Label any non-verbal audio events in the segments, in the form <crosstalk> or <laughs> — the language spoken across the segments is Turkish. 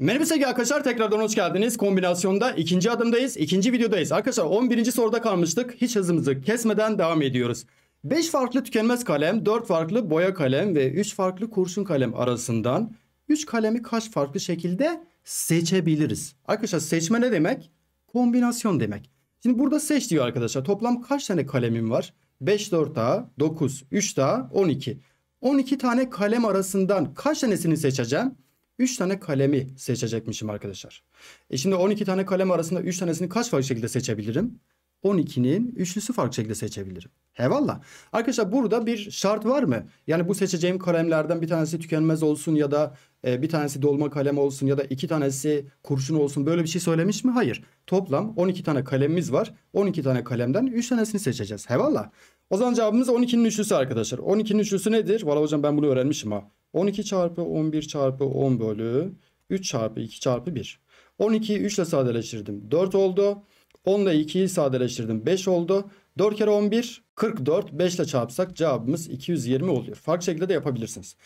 Merhaba sevgili arkadaşlar tekrardan hoş geldiniz. Kombinasyonda ikinci adımdayız. ikinci videodayız. Arkadaşlar 11. soruda kalmıştık. Hiç hızımızı kesmeden devam ediyoruz. 5 farklı tükenmez kalem, 4 farklı boya kalem ve 3 farklı kurşun kalem arasından 3 kalemi kaç farklı şekilde seçebiliriz? Arkadaşlar seçme ne demek? Kombinasyon demek. Şimdi burada seç diyor arkadaşlar. Toplam kaç tane kalemim var? 5 4 daha 9, 3 daha 12. 12 tane kalem arasından kaç tanesini seçeceğim? 3 tane kalemi seçecekmişim arkadaşlar. E şimdi 12 tane kalem arasında 3 tanesini kaç farklı şekilde seçebilirim? 12'nin üçlüsü farklı şekilde seçebilirim. Eyvallah. Arkadaşlar burada bir şart var mı? Yani bu seçeceğim kalemlerden bir tanesi tükenmez olsun ya da e, bir tanesi dolma kalem olsun ya da iki tanesi kurşun olsun böyle bir şey söylemiş mi? Hayır. Toplam 12 tane kalemimiz var. 12 tane kalemden 3 tanesini seçeceğiz. Eyvallah. O zaman cevabımız 12'nin üçlüsü arkadaşlar. 12'nin üçlüsü nedir? Valla hocam ben bunu öğrenmişim ha. 12 çarpı 11 çarpı 10 bölü 3 çarpı 2 çarpı 1. 12'yi 3 ile sadeleştirdim. 4 oldu. 10 ile 2'yi sadeleştirdim 5 oldu. 4 kere 11 44 5 ile çarpsak cevabımız 220 oluyor. Farklı şekilde de yapabilirsiniz.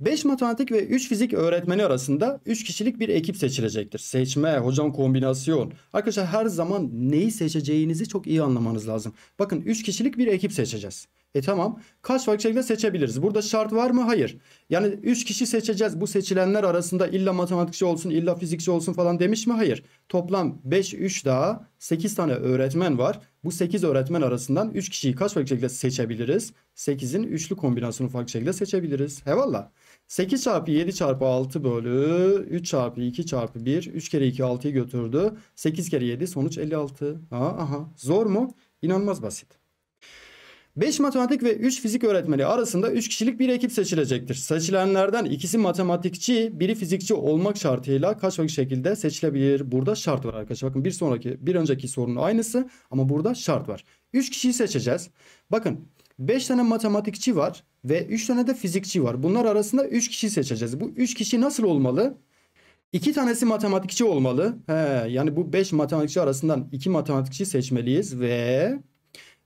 5 matematik ve 3 fizik öğretmeni arasında 3 kişilik bir ekip seçilecektir. Seçme, hocam kombinasyon. Arkadaşlar her zaman neyi seçeceğinizi çok iyi anlamanız lazım. Bakın 3 kişilik bir ekip seçeceğiz. E tamam. Kaç farklı şekilde seçebiliriz. Burada şart var mı? Hayır. Yani 3 kişi seçeceğiz. Bu seçilenler arasında illa matematikçi olsun, illa fizikçi olsun falan demiş mi? Hayır. Toplam 5 3 daha 8 tane öğretmen var. Bu 8 öğretmen arasından 3 kişiyi kaç farklı şekilde seçebiliriz? 8'in üçlü kombinasyonu farklı şekilde seçebiliriz. Hevalla. 8 çarpı 7 çarpı 6 bölü 3 çarpı 2 çarpı 1. 3 kere 2 6'yı götürdü. 8 kere 7 sonuç 56. Aha, aha. Zor mu? İnanılmaz basit. 5 matematik ve 3 fizik öğretmeni arasında 3 kişilik bir ekip seçilecektir. Seçilenlerden ikisi matematikçi, biri fizikçi olmak şartıyla kaç farklı şekilde seçilebilir? Burada şart var arkadaşlar. Bakın bir sonraki, bir önceki sorunun aynısı ama burada şart var. 3 kişiyi seçeceğiz. Bakın 5 tane matematikçi var ve 3 tane de fizikçi var. Bunlar arasında 3 kişi seçeceğiz. Bu 3 kişi nasıl olmalı? İki tanesi matematikçi olmalı. He, yani bu 5 matematikçi arasından 2 matematikçi seçmeliyiz ve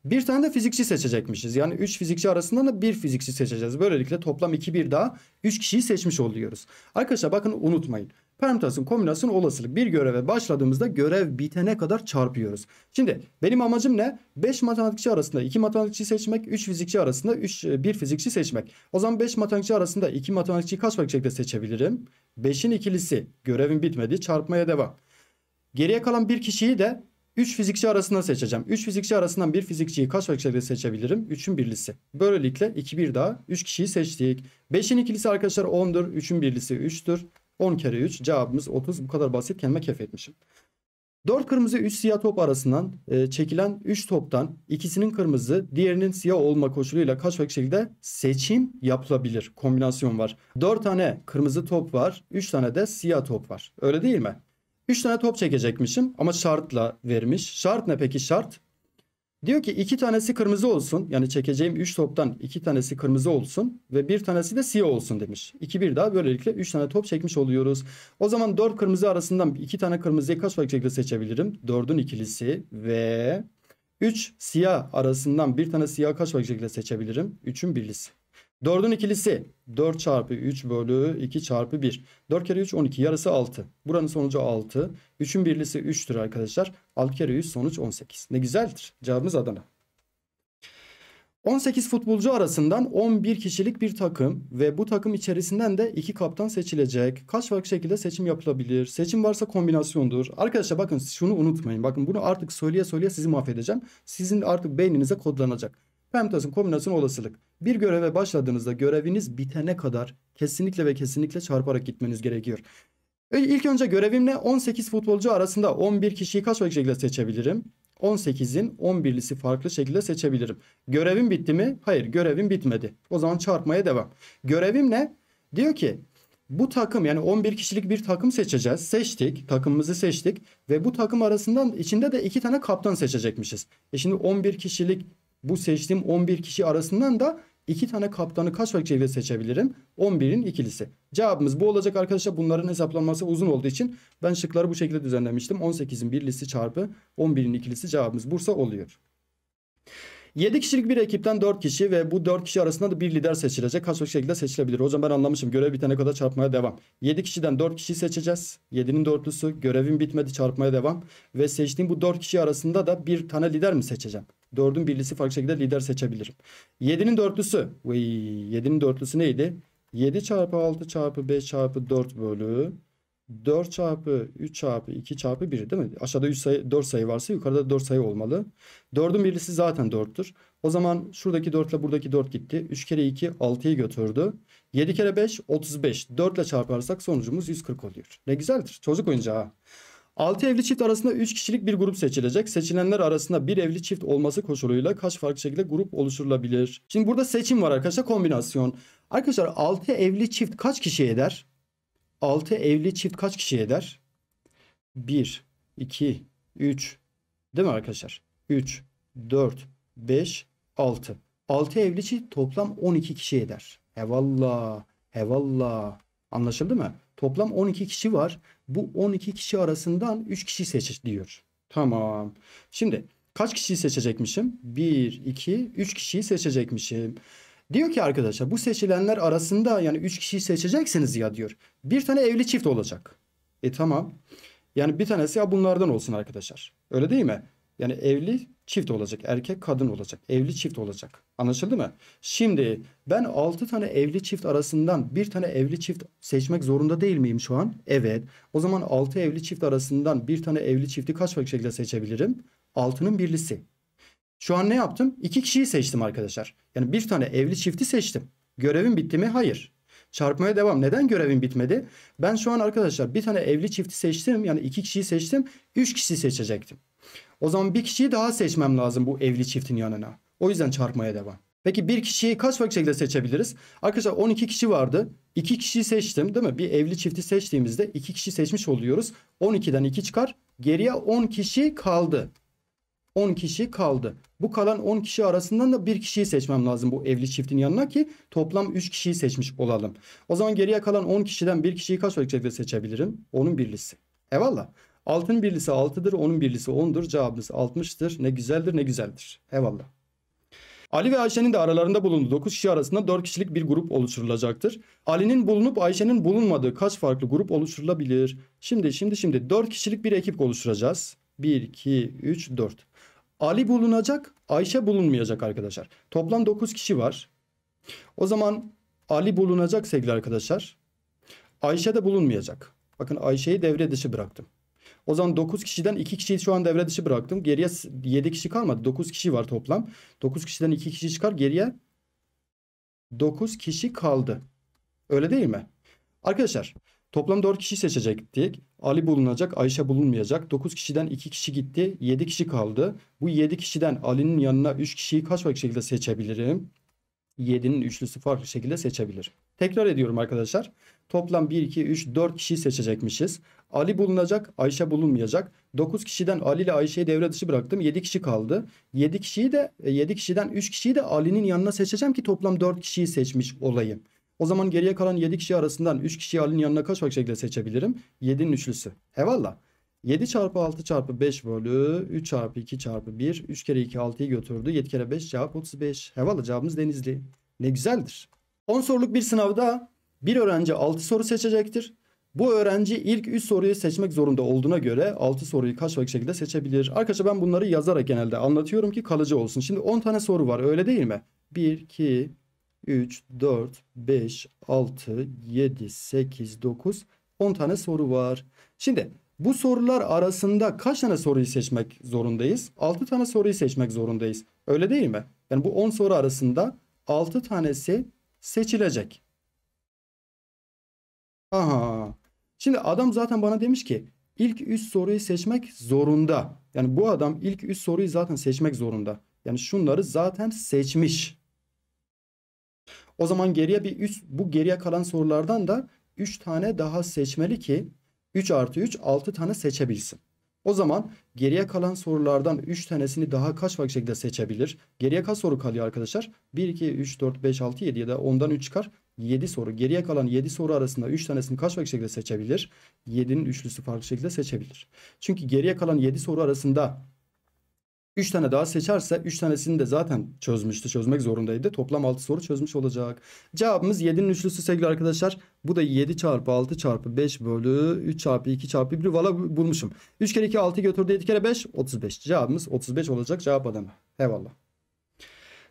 bir tane de fizikçi seçecekmişiz. Yani 3 fizikçi arasından da bir fizikçi seçeceğiz. Böylelikle toplam 2 bir daha 3 kişiyi seçmiş oluyoruz. Arkadaşlar bakın unutmayın. Permütasyon, kombinasyon, olasılık. Bir göreve başladığımızda görev bitene kadar çarpıyoruz. Şimdi benim amacım ne? 5 matematikçi arasında 2 matematikçi seçmek, 3 fizikçi arasında 3 1 e, fizikçi seçmek. O zaman 5 matematikçi arasında 2 matematikçi kaç farklı şekilde seçebilirim? 5'in ikilisi görevin bitmedi, çarpmaya devam. Geriye kalan bir kişiyi de 3 fizikçi arasından seçeceğim. 3 fizikçi arasından bir fizikçiyi kaç ölçekte seçebilirim? 3'ün birlisi. Böylelikle 2 bir daha 3 kişiyi seçtik. 5'in ikilisi arkadaşlar 10'dur. 3'ün birlisi 3'tür. 10 kere 3 cevabımız 30. Bu kadar basit kendime kef etmişim. 4 kırmızı 3 siyah top arasından e, çekilen 3 toptan ikisinin kırmızı diğerinin siyah olma koşuluyla kaç farklı şekilde seçim yapılabilir? Kombinasyon var. 4 tane kırmızı top var 3 tane de siyah top var öyle değil mi? 3 tane top çekecekmişim ama şartla vermiş. Şart ne peki şart? Diyor ki iki tanesi kırmızı olsun. Yani çekeceğim 3 toptan iki tanesi kırmızı olsun ve bir tanesi de siyah olsun demiş. 2 bir daha böylelikle 3 tane top çekmiş oluyoruz. O zaman 4 kırmızı arasından iki tane kırmızıyı kaç farklı şekilde seçebilirim? 4'ün ikilisi ve 3 siyah arasından bir tane siyah kaç farklı şekilde seçebilirim? 3'ün birlisi. 4'ün ikilisi 4 çarpı 3 bölü 2 çarpı 1. 4 kere 3 12 yarısı 6. Buranın sonucu 6. 3'ün birlisi 3'tür arkadaşlar. 6 kere 100 sonuç 18. Ne güzeldir. Cevabımız Adana. 18 futbolcu arasından 11 kişilik bir takım ve bu takım içerisinden de 2 kaptan seçilecek. Kaç farklı şekilde seçim yapılabilir? Seçim varsa kombinasyondur. Arkadaşlar bakın şunu unutmayın. Bakın bunu artık söyleye söyleye sizi mahvedeceğim. Sizin artık beyninize kodlanacak. Pemtas'ın kombinasyonu olasılık. Bir göreve başladığınızda göreviniz bitene kadar kesinlikle ve kesinlikle çarparak gitmeniz gerekiyor. İlk önce görevimle 18 futbolcu arasında 11 kişiyi kaç farklı şekilde seçebilirim? 18'in 11'lisi farklı şekilde seçebilirim. Görevim bitti mi? Hayır görevim bitmedi. O zaman çarpmaya devam. Görevim ne? Diyor ki bu takım yani 11 kişilik bir takım seçeceğiz. Seçtik. Takımımızı seçtik. Ve bu takım arasından içinde de iki tane kaptan seçecekmişiz. E şimdi 11 kişilik bu seçtiğim 11 kişi arasından da 2 tane kaptanı kaç fakçeyle seçebilirim? 11'in ikilisi. Cevabımız bu olacak arkadaşlar. Bunların hesaplanması uzun olduğu için ben şıkları bu şekilde düzenlemiştim. 18'in birlisi çarpı 11'in ikilisi cevabımız Bursa oluyor. 7 kişilik bir ekipten 4 kişi ve bu 4 kişi arasında da bir lider seçilecek. Kaç şekilde seçilebilir? Hocam ben anlamışım. Görev bitene kadar çarpmaya devam. 7 kişiden 4 kişiyi seçeceğiz. 7'nin dörtlüsü Görevim bitmedi çarpmaya devam. Ve seçtiğim bu 4 kişi arasında da bir tane lider mi seçeceğim? 4'ün birlisi farklı şekilde lider seçebilirim. 7'nin dörtlüsü. Vay, 7'nin dörtlüsü neydi? 7 çarpı 6 çarpı 5 çarpı 4 bölü 4 çarpı 3 çarpı 2 çarpı 1 değil mi? Aşağıda 3 sayı, 4 sayı varsa yukarıda 4 sayı olmalı. 4'ün birisi zaten 4'tür. O zaman şuradaki 4 ile buradaki 4 gitti. 3 kere 2 6'yı götürdü. 7 kere 5 35. 4 ile çarparsak sonucumuz 140 oluyor. Ne güzeldir. Çocuk oyuncağı. 6 evli çift arasında 3 kişilik bir grup seçilecek. Seçilenler arasında bir evli çift olması koşuluyla kaç farklı şekilde grup oluşturulabilir? Şimdi burada seçim var arkadaşlar kombinasyon. Arkadaşlar 6 evli çift kaç kişi eder? 6 evli çift kaç kişi eder? 1, 2, 3 değil mi arkadaşlar? 3, 4, 5, 6. 6 evli çift toplam 12 kişi eder. Hevalla, hevalla. Anlaşıldı mı? Toplam 12 kişi var bu 12 kişi arasından 3 kişi seç diyor. Tamam. Şimdi kaç kişiyi seçecekmişim? 1, 2, 3 kişiyi seçecekmişim. Diyor ki arkadaşlar bu seçilenler arasında yani 3 kişiyi seçeceksiniz ya diyor. Bir tane evli çift olacak. E tamam. Yani bir tanesi ya bunlardan olsun arkadaşlar. Öyle değil mi? Yani evli çift olacak. Erkek kadın olacak. Evli çift olacak. Anlaşıldı mı? Şimdi ben 6 tane evli çift arasından bir tane evli çift seçmek zorunda değil miyim şu an? Evet. O zaman 6 evli çift arasından bir tane evli çifti kaç farklı şekilde seçebilirim? 6'nın birlisi. Şu an ne yaptım? 2 kişiyi seçtim arkadaşlar. Yani bir tane evli çifti seçtim. Görevim bitti mi? Hayır. Çarpmaya devam. Neden görevim bitmedi? Ben şu an arkadaşlar bir tane evli çifti seçtim. Yani iki kişiyi seçtim. Üç kişi seçecektim. O zaman bir kişiyi daha seçmem lazım bu evli çiftin yanına. O yüzden çarpmaya devam. Peki bir kişiyi kaç farklı şekilde seçebiliriz? Arkadaşlar 12 kişi vardı. 2 kişiyi seçtim değil mi? Bir evli çifti seçtiğimizde 2 kişi seçmiş oluyoruz. 12'den 2 çıkar. Geriye 10 kişi kaldı. 10 kişi kaldı. Bu kalan 10 kişi arasından da bir kişiyi seçmem lazım bu evli çiftin yanına ki toplam 3 kişiyi seçmiş olalım. O zaman geriye kalan 10 kişiden bir kişiyi kaç ölçekte seçebilirim? Onun birlisi. Eyvallah. 6'nın birlisi 6'dır, 10'un birlisi 10'dur. Cevabımız 60'tır. Ne güzeldir, ne güzeldir. Eyvallah. Ali ve Ayşe'nin de aralarında bulunduğu 9 kişi arasında 4 kişilik bir grup oluşturulacaktır. Ali'nin bulunup Ayşe'nin bulunmadığı kaç farklı grup oluşturulabilir? Şimdi şimdi şimdi 4 kişilik bir ekip oluşturacağız. 1, 2, 3, 4. Ali bulunacak, Ayşe bulunmayacak arkadaşlar. Toplam 9 kişi var. O zaman Ali bulunacak sevgili arkadaşlar. Ayşe de bulunmayacak. Bakın Ayşe'yi devre dışı bıraktım. O zaman 9 kişiden 2 kişiyi şu an devre dışı bıraktım. Geriye 7 kişi kalmadı. 9 kişi var toplam. 9 kişiden 2 kişi çıkar. Geriye 9 kişi kaldı. Öyle değil mi? Arkadaşlar Toplam 4 kişi seçecektik. Ali bulunacak, Ayşe bulunmayacak. 9 kişiden 2 kişi gitti. 7 kişi kaldı. Bu 7 kişiden Ali'nin yanına 3 kişiyi kaç farklı şekilde seçebilirim? 7'nin üçlüsü farklı şekilde seçebilir. Tekrar ediyorum arkadaşlar. Toplam 1, 2, 3, 4 kişi seçecekmişiz. Ali bulunacak, Ayşe bulunmayacak. 9 kişiden Ali ile Ayşe'yi devre dışı bıraktım. 7 kişi kaldı. 7 kişiyi de 7 e, kişiden 3 kişiyi de Ali'nin yanına seçeceğim ki toplam 4 kişiyi seçmiş olayım. O zaman geriye kalan 7 kişi arasından 3 kişiyi Ali'nin yanına kaçmak şekilde seçebilirim. 7'nin üçlüsü. Eyvallah. 7 çarpı 6 çarpı 5 bölü 3 çarpı 2 çarpı 1. 3 kere 2 6'yı götürdü. 7 kere 5 cevap 35. Hevala cevabımız Denizli. Ne güzeldir. 10 soruluk bir sınavda bir öğrenci 6 soru seçecektir. Bu öğrenci ilk 3 soruyu seçmek zorunda olduğuna göre 6 soruyu kaç farklı şekilde seçebilir? Arkadaşlar ben bunları yazarak genelde anlatıyorum ki kalıcı olsun. Şimdi 10 tane soru var öyle değil mi? 1, 2, 3, 4, 5, 6, 7, 8, 9, 10 tane soru var. Şimdi bu sorular arasında kaç tane soruyu seçmek zorundayız? 6 tane soruyu seçmek zorundayız. Öyle değil mi? Yani bu 10 soru arasında 6 tanesi seçilecek. Aha. Şimdi adam zaten bana demiş ki ilk 3 soruyu seçmek zorunda. Yani bu adam ilk 3 soruyu zaten seçmek zorunda. Yani şunları zaten seçmiş. O zaman geriye bir 3 bu geriye kalan sorulardan da 3 tane daha seçmeli ki 3 artı 3 6 tane seçebilsin. O zaman geriye kalan sorulardan 3 tanesini daha kaç farklı şekilde seçebilir? Geriye kaç soru kalıyor arkadaşlar? 1, 2, 3, 4, 5, 6, 7 ya da 10'dan 3 çıkar. 7 soru. Geriye kalan 7 soru arasında 3 tanesini kaç farklı şekilde seçebilir? 7'nin üçlüsü farklı şekilde seçebilir. Çünkü geriye kalan 7 soru arasında 3 tane daha seçerse 3 tanesini de zaten çözmüştü. Çözmek zorundaydı. Toplam 6 soru çözmüş olacak. Cevabımız 7'nin üçlüsü sevgili arkadaşlar. Bu da 7 çarpı 6 çarpı 5 bölü 3 çarpı 2 çarpı 1. Valla bulmuşum. 3 kere 2 6 götürdü 7 kere 5 35. Cevabımız 35 olacak cevap adamı. Eyvallah.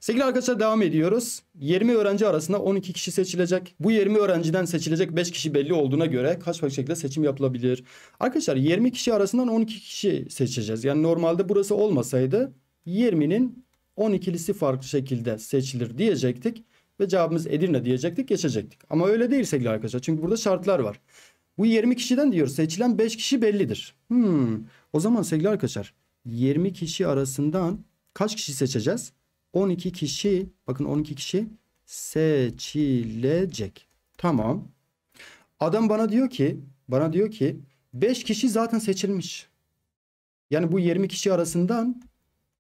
Sevgili arkadaşlar devam ediyoruz. 20 öğrenci arasında 12 kişi seçilecek. Bu 20 öğrenciden seçilecek 5 kişi belli olduğuna göre kaç farklı şekilde seçim yapılabilir? Arkadaşlar 20 kişi arasından 12 kişi seçeceğiz. Yani normalde burası olmasaydı 20'nin 12'lisi farklı şekilde seçilir diyecektik. Ve cevabımız Edirne diyecektik geçecektik. Ama öyle değil sevgili arkadaşlar. Çünkü burada şartlar var. Bu 20 kişiden diyoruz. seçilen 5 kişi bellidir. Hmm. O zaman sevgili arkadaşlar 20 kişi arasından kaç kişi seçeceğiz? 12 kişi bakın 12 kişi seçilecek. Tamam. Adam bana diyor ki bana diyor ki 5 kişi zaten seçilmiş. Yani bu 20 kişi arasından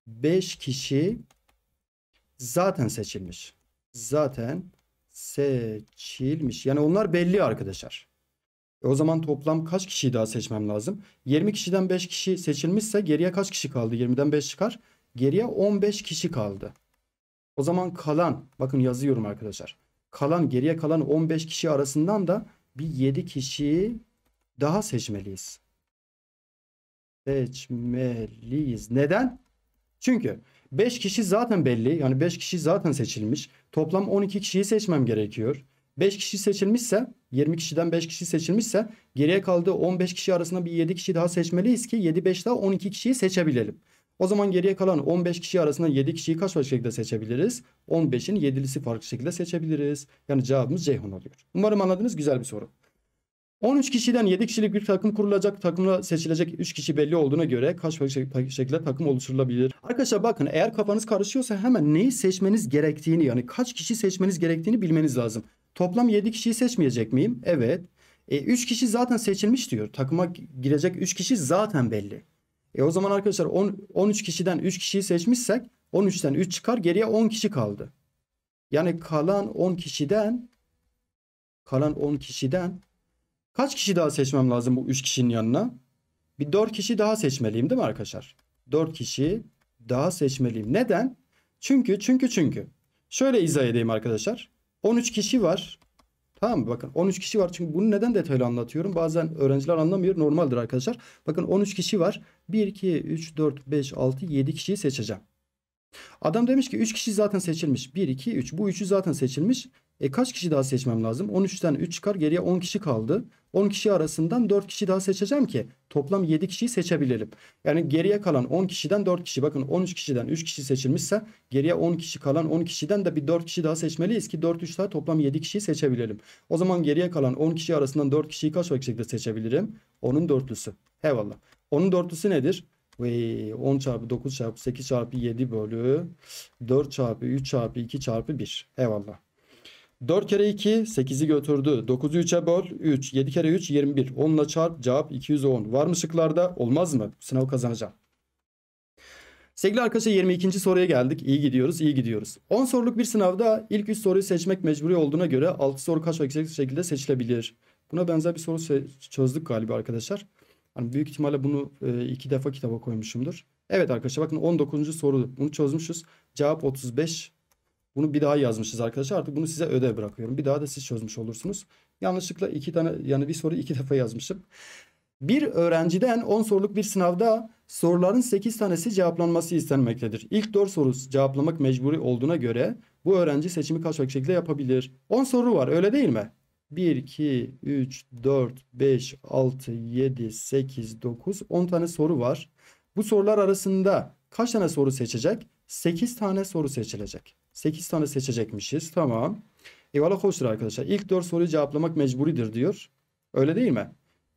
5 kişi zaten seçilmiş. Zaten seçilmiş. Yani onlar belli arkadaşlar. E o zaman toplam kaç kişiyi daha seçmem lazım? 20 kişiden 5 kişi seçilmişse geriye kaç kişi kaldı? 20'den 5 çıkar. Geriye 15 kişi kaldı. O zaman kalan bakın yazıyorum arkadaşlar. Kalan geriye kalan 15 kişi arasından da bir 7 kişiyi daha seçmeliyiz. Seçmeliyiz. Neden? Çünkü 5 kişi zaten belli. Yani 5 kişi zaten seçilmiş. Toplam 12 kişiyi seçmem gerekiyor. 5 kişi seçilmişse 20 kişiden 5 kişi seçilmişse geriye kaldığı 15 kişi arasında bir 7 kişi daha seçmeliyiz ki 7 5 daha 12 kişiyi seçebilelim. O zaman geriye kalan 15 kişi arasında 7 kişiyi kaç farklı şekilde seçebiliriz? 15'in 7'lisi farklı şekilde seçebiliriz. Yani cevabımız Ceyhun oluyor. Umarım anladınız güzel bir soru. 13 kişiden 7 kişilik bir takım kurulacak. Takımla seçilecek 3 kişi belli olduğuna göre kaç farklı şekilde takım oluşturulabilir? Arkadaşlar bakın eğer kafanız karışıyorsa hemen neyi seçmeniz gerektiğini yani kaç kişi seçmeniz gerektiğini bilmeniz lazım. Toplam 7 kişiyi seçmeyecek miyim? Evet. E, 3 kişi zaten seçilmiş diyor. Takıma girecek 3 kişi zaten belli. E o zaman arkadaşlar 10, 13 kişiden 3 kişiyi seçmişsek 13'ten 3 çıkar geriye 10 kişi kaldı. Yani kalan 10 kişiden kalan 10 kişiden kaç kişi daha seçmem lazım bu 3 kişinin yanına? Bir 4 kişi daha seçmeliyim değil mi arkadaşlar? 4 kişi daha seçmeliyim. Neden? Çünkü çünkü çünkü. Şöyle izah edeyim arkadaşlar. 13 kişi var. Tamam mı? Bakın 13 kişi var. Çünkü bunu neden detaylı anlatıyorum? Bazen öğrenciler anlamıyor. Normaldir arkadaşlar. Bakın 13 kişi var. 1, 2, 3, 4, 5, 6, 7 kişiyi seçeceğim. Adam demiş ki 3 kişi zaten seçilmiş. 1, 2, 3. Bu 3'ü zaten seçilmiş. E kaç kişi daha seçmem lazım? 13'ten 3 çıkar geriye 10 kişi kaldı. 10 kişi arasından 4 kişi daha seçeceğim ki toplam 7 kişiyi seçebilirim Yani geriye kalan 10 kişiden 4 kişi bakın 13 kişiden 3 kişi seçilmişse geriye 10 kişi kalan 10 kişiden de bir 4 kişi daha seçmeliyiz ki 4 3 daha toplam 7 kişiyi seçebilirim O zaman geriye kalan 10 kişi arasından 4 kişiyi kaç şekilde seçebilirim? Onun dörtlüsü. Eyvallah. Onun dörtlüsü nedir? 10 çarpı 9 çarpı 8 çarpı 7 bölü 4 çarpı 3 çarpı 2 çarpı 1. Eyvallah. 4 kere 2 8'i götürdü. 9'u 3'e böl 3. 7 kere 3 21. 10 çarp cevap 210. Var mı şıklarda? Olmaz mı? Sınav kazanacağım. Sevgili arkadaşlar 22. soruya geldik. İyi gidiyoruz, iyi gidiyoruz. 10 soruluk bir sınavda ilk 3 soruyu seçmek mecburi olduğuna göre 6 soru kaç ve şekilde seçilebilir? Buna benzer bir soru çözdük galiba arkadaşlar. Hani büyük ihtimalle bunu e, iki defa kitaba koymuşumdur. Evet arkadaşlar bakın 19. soru bunu çözmüşüz. Cevap 35. Bunu bir daha yazmışız arkadaşlar. Artık bunu size ödev bırakıyorum. Bir daha da siz çözmüş olursunuz. Yanlışlıkla iki tane yani bir soru iki <laughs> defa yazmışım. Bir öğrenciden 10 soruluk bir sınavda soruların 8 tanesi cevaplanması istenmektedir. İlk 4 soru cevaplamak mecburi olduğuna göre bu öğrenci seçimi kaç şekilde yapabilir? 10 soru var öyle değil mi? 1, 2, 3, 4, 5, 6, 7, 8, 9, 10 tane soru var. Bu sorular arasında kaç tane soru seçecek? 8 tane soru seçilecek. 8 tane seçecekmişiz. Tamam. Eyvallah hoştur arkadaşlar. İlk 4 soruyu cevaplamak mecburidir diyor. Öyle değil mi?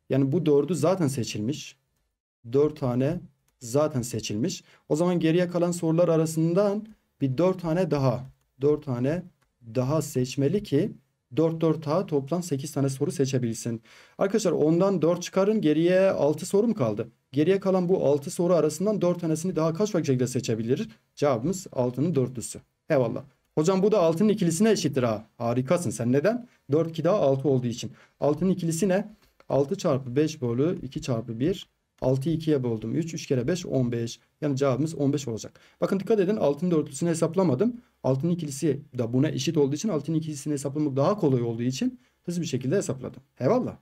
Yani bu 4'ü zaten seçilmiş. 4 tane zaten seçilmiş. O zaman geriye kalan sorular arasından bir 4 tane daha. 4 tane daha seçmeli ki 4-4A toplam 8 tane soru seçebilsin. Arkadaşlar ondan 4 çıkarın geriye 6 soru mu kaldı? Geriye kalan bu 6 soru arasından 4 tanesini daha kaç farklı şekilde seçebiliriz? Cevabımız 6'nın dörtlüsü. Eyvallah. Hocam bu da 6'nın ikilisine eşittir ha. Harikasın sen neden? 4 2 daha 6 olduğu için. 6'nın ikilisi ne? 6 çarpı 5 bölü 2 çarpı 1. 6'yı 2'ye böldüm. 3 3 kere 5 15. Yani cevabımız 15 olacak. Bakın dikkat edin altının dörtlüsünü hesaplamadım. Altının ikilisi da buna eşit olduğu için altının ikilisini hesaplamak daha kolay olduğu için hızlı bir şekilde hesapladım. Eyvallah.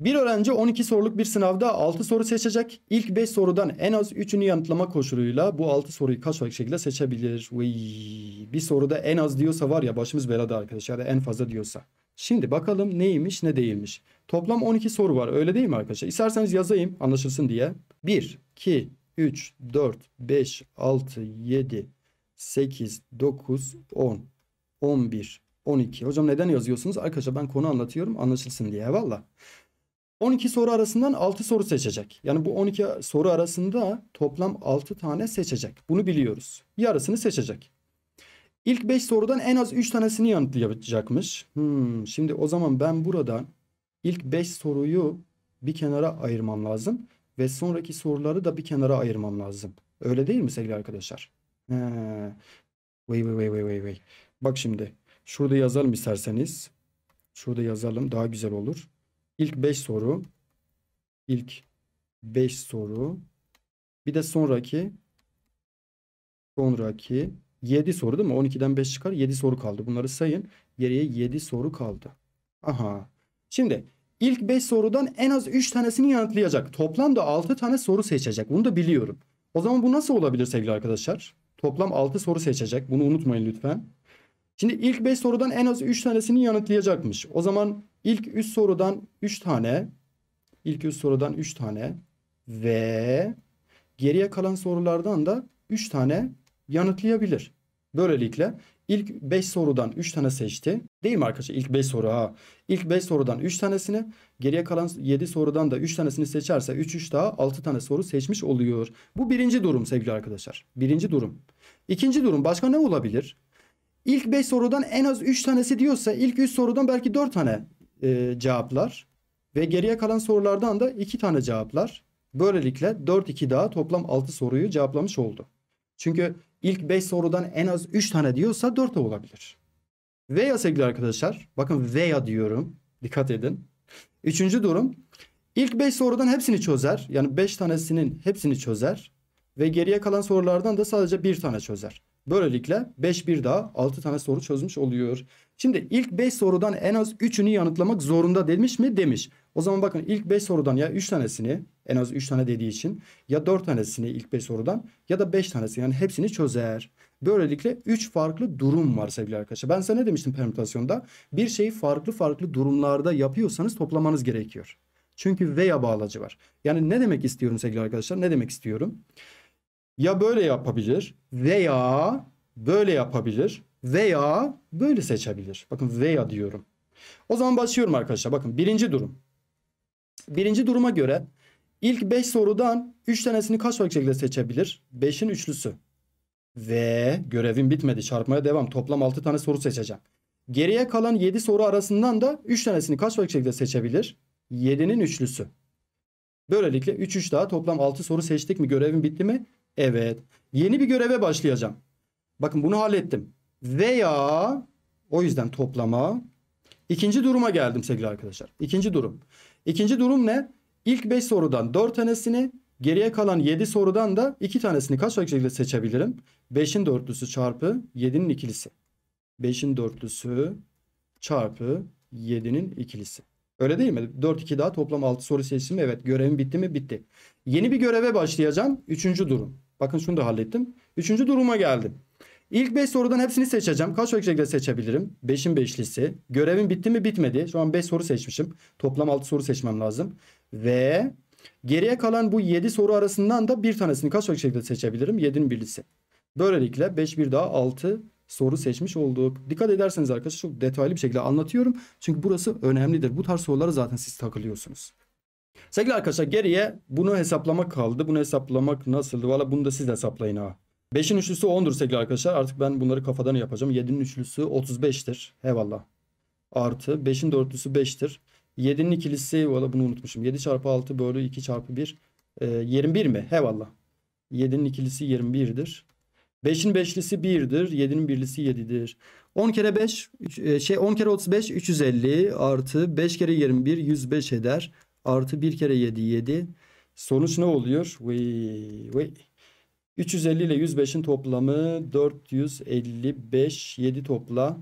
Bir öğrenci 12 soruluk bir sınavda 6 soru seçecek. İlk 5 sorudan en az 3'ünü yanıtlama koşuluyla bu 6 soruyu kaç farklı şekilde seçebilir? Vıy. Bir soruda en az diyorsa var ya başımız belada arkadaşlar en fazla diyorsa. Şimdi bakalım neymiş ne değilmiş. Toplam 12 soru var öyle değil mi arkadaşlar? İsterseniz yazayım anlaşılsın diye. 1, 2, 3, 4, 5, 6, 7, 8, 9, 10, 11, 12. Hocam neden yazıyorsunuz? Arkadaşlar ben konu anlatıyorum anlaşılsın diye. Valla. 12 soru arasından 6 soru seçecek. Yani bu 12 soru arasında toplam 6 tane seçecek. Bunu biliyoruz. Yarısını seçecek. İlk 5 sorudan en az 3 tanesini yanıtlayacakmış. Hmm, şimdi o zaman ben buradan ilk 5 soruyu bir kenara ayırmam lazım ve sonraki soruları da bir kenara ayırmam lazım. Öyle değil mi sevgili arkadaşlar? Vay vay vay vay vay wait. Bak şimdi. Şurada yazalım isterseniz. Şurada yazalım. Daha güzel olur. İlk 5 soru. İlk 5 soru. Bir de sonraki sonraki 7 soru değil mi? 12'den 5 çıkar. 7 soru kaldı. Bunları sayın. Geriye 7 soru kaldı. Aha. Şimdi İlk 5 sorudan en az 3 tanesini yanıtlayacak. Toplamda 6 tane soru seçecek. Bunu da biliyorum. O zaman bu nasıl olabilir sevgili arkadaşlar? Toplam 6 soru seçecek. Bunu unutmayın lütfen. Şimdi ilk 5 sorudan en az 3 tanesini yanıtlayacakmış. O zaman ilk 3 sorudan 3 tane ilk 3 sorudan 3 tane ve geriye kalan sorulardan da 3 tane yanıtlayabilir. Böylelikle İlk 5 sorudan 3 tane seçti. Değil mi arkadaşlar? İlk 5 soru ha. İlk 5 sorudan 3 tanesini geriye kalan 7 sorudan da 3 tanesini seçerse 3 3 daha 6 tane soru seçmiş oluyor. Bu birinci durum sevgili arkadaşlar. Birinci durum. İkinci durum başka ne olabilir? İlk 5 sorudan en az 3 tanesi diyorsa ilk 3 sorudan belki 4 tane e, cevaplar. Ve geriye kalan sorulardan da 2 tane cevaplar. Böylelikle 4-2 daha toplam 6 soruyu cevaplamış oldu. Çünkü ilk 5 sorudan en az 3 tane diyorsa 4 de olabilir. Veya sevgili arkadaşlar bakın veya diyorum dikkat edin. Üçüncü durum ilk 5 sorudan hepsini çözer. Yani 5 tanesinin hepsini çözer. Ve geriye kalan sorulardan da sadece bir tane çözer. Böylelikle 5 bir daha 6 tane soru çözmüş oluyor. Şimdi ilk 5 sorudan en az 3'ünü yanıtlamak zorunda demiş mi? Demiş. O zaman bakın ilk 5 sorudan ya 3 tanesini en az 3 tane dediği için ya 4 tanesini ilk 5 sorudan ya da 5 tanesini yani hepsini çözer. Böylelikle 3 farklı durum var sevgili arkadaşlar. Ben size ne demiştim permütasyonda? Bir şeyi farklı farklı durumlarda yapıyorsanız toplamanız gerekiyor. Çünkü veya bağlacı var. Yani ne demek istiyorum sevgili arkadaşlar? Ne demek istiyorum? Ya böyle yapabilir veya böyle yapabilir veya böyle seçebilir. Bakın veya diyorum. O zaman başlıyorum arkadaşlar. Bakın birinci durum. Birinci duruma göre ilk 5 sorudan 3 tanesini kaç farklı şekilde seçebilir? 5'in üçlüsü. Ve görevim bitmedi. Çarpmaya devam. Toplam 6 tane soru seçeceğim. Geriye kalan 7 soru arasından da 3 tanesini kaç farklı şekilde seçebilir? 7'nin üçlüsü. Böylelikle 3 3 daha toplam 6 soru seçtik mi? Görevim bitti mi? Evet. Yeni bir göreve başlayacağım. Bakın bunu hallettim. Veya o yüzden toplama. ikinci duruma geldim sevgili arkadaşlar. İkinci durum. İkinci durum ne? İlk 5 sorudan 4 tanesini geriye kalan 7 sorudan da 2 tanesini kaç şekilde seçebilirim? 5'in dörtlüsü çarpı 7'nin ikilisi. 5'in dörtlüsü çarpı 7'nin ikilisi. Öyle değil mi? 4 2 daha toplam 6 soru seçtim. Evet görevim bitti mi? Bitti. Yeni bir göreve başlayacağım. Üçüncü durum. Bakın şunu da hallettim. Üçüncü duruma geldim. İlk 5 sorudan hepsini seçeceğim. Kaç farklı şekilde seçebilirim? 5'in 5'lisi. Görevin bitti mi bitmedi. Şu an 5 soru seçmişim. Toplam 6 soru seçmem lazım. Ve geriye kalan bu 7 soru arasından da bir tanesini kaç farklı şekilde seçebilirim? 7'nin birlisi. Böylelikle 5 bir daha 6 soru seçmiş olduk. Dikkat ederseniz arkadaşlar çok detaylı bir şekilde anlatıyorum. Çünkü burası önemlidir. Bu tarz soruları zaten siz takılıyorsunuz. Sevgili arkadaşlar geriye bunu hesaplamak kaldı. Bunu hesaplamak nasıldı? Valla bunu da siz hesaplayın ha. 5'in üçlüsü 10'dur sevgili arkadaşlar. Artık ben bunları kafadan yapacağım. 7'nin üçlüsü 35'tir. Eyvallah. Artı 5'in dörtlüsü 5'tir. 7'nin ikilisi valla bunu unutmuşum. 7 çarpı 6 bölü 2 çarpı 1. E, 21 mi? Eyvallah. 7'nin ikilisi 21'dir. 5'in beşlisi 1'dir. 7'nin birlisi 7'dir. 10 kere 5 e, şey 10 kere 35 350 artı 5 kere 21 105 eder. Artı 1 kere 7 7. Sonuç ne oluyor? Vay vay. 350 ile 105'in toplamı 455. 7 topla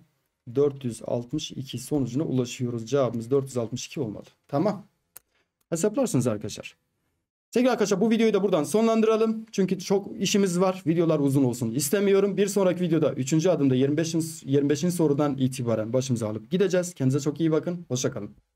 462 sonucuna ulaşıyoruz. Cevabımız 462 olmalı. Tamam. Hesaplarsınız arkadaşlar. Sevgili arkadaşlar bu videoyu da buradan sonlandıralım. Çünkü çok işimiz var. Videolar uzun olsun istemiyorum. Bir sonraki videoda 3. adımda 25. 25. sorudan itibaren başımıza alıp gideceğiz. Kendinize çok iyi bakın. Hoşçakalın.